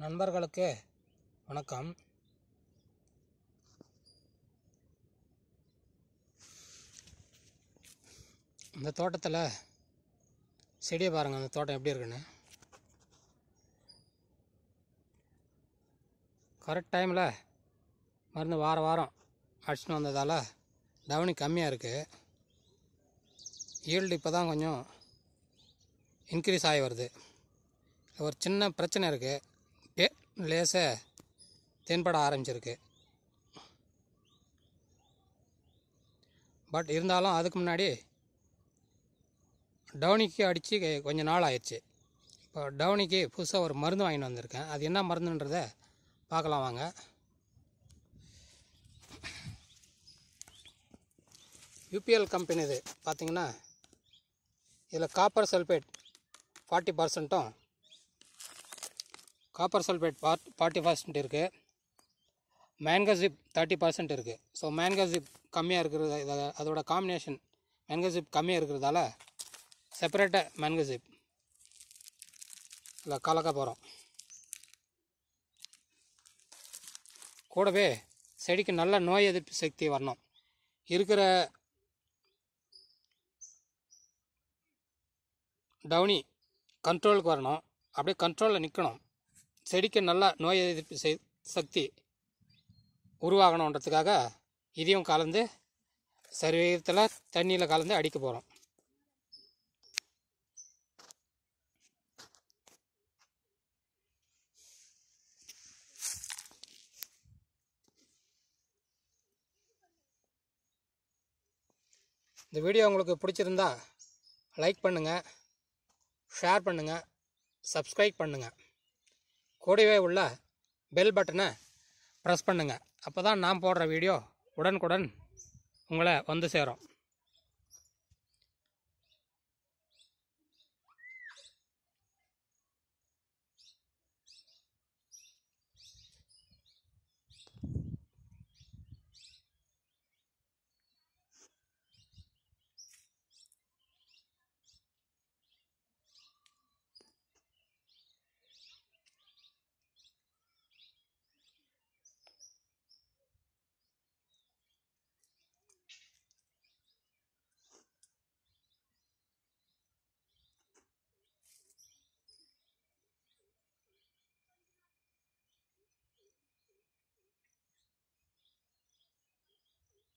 நண்பர்களுக்கு வணக்கம் இந்த தோட்டத்தில் செடியை பாருங்கள் அந்த தோட்டம் எப்படி இருக்குன்னு கரெக்ட் டைமில் மருந்து வார வாரம் அடிச்சுன்னு வந்ததால் டவுனி கம்மியாக இருக்குது ஈல்டு இப்போ தான் கொஞ்சம் இன்க்ரீஸ் ஆகி வருது ஒரு சின்ன பிரச்சனை இருக்குது லேச தென்பட ஆரம்பிச்சிருக்கு பட் இருந்தாலும் அதுக்கு முன்னாடி டவுனிக்கு அடித்து கொஞ்சம் நாள் ஆயிடுச்சு இப்போ டவுனிக்கு புதுசாக ஒரு மருந்து வாங்கிட்டு வந்திருக்கேன் அது என்ன மருந்துன்றத பார்க்கலாம் வாங்க யூபிஎல் கம்பெனி இது பார்த்திங்கன்னா இதில் காப்பர் சல்ஃபேட் ஃபார்ட்டி பர்சன்ட்டும் copper sulphate part forty percent இருக்குது மேங்கசிப் தேர்ட்டி பர்சன்ட் இருக்குது ஸோ மேங்கசிப் கம்மியாக இருக்கிறது அதோட காம்பினேஷன் மேங்கசிப் கம்மியாக இருக்கிறதால செப்பரேட்டாக மேங்கசிப் இல்லை கலக்க போகிறோம் கூடவே செடிக்கு நல்ல நோய் எதிர்ப்பு சக்தி வரணும் இருக்கிற டவுனி கண்ட்ரோலுக்கு வரணும் அப்படியே கண்ட்ரோலில் நிற்கணும் செடிக்கு நல்லா நோய் எதிர்ப்பு சக்தி உருவாகணுன்றதுக்காக இதையும் கலந்து சரீரத்தில் தண்ணியில் கலந்து அடிக்க போகிறோம் இந்த வீடியோ உங்களுக்கு பிடிச்சிருந்தா லைக் பண்ணுங்கள் ஷேர் பண்ணுங்கள் சப்ஸ்கிரைப் பண்ணுங்கள் கூடவே உள்ள பெல் பட்டனை ப்ரெஸ் பண்ணுங்கள் அப்போ தான் நான் போடுற வீடியோ உடனுக்குடன் உங்களை வந்து சேரும்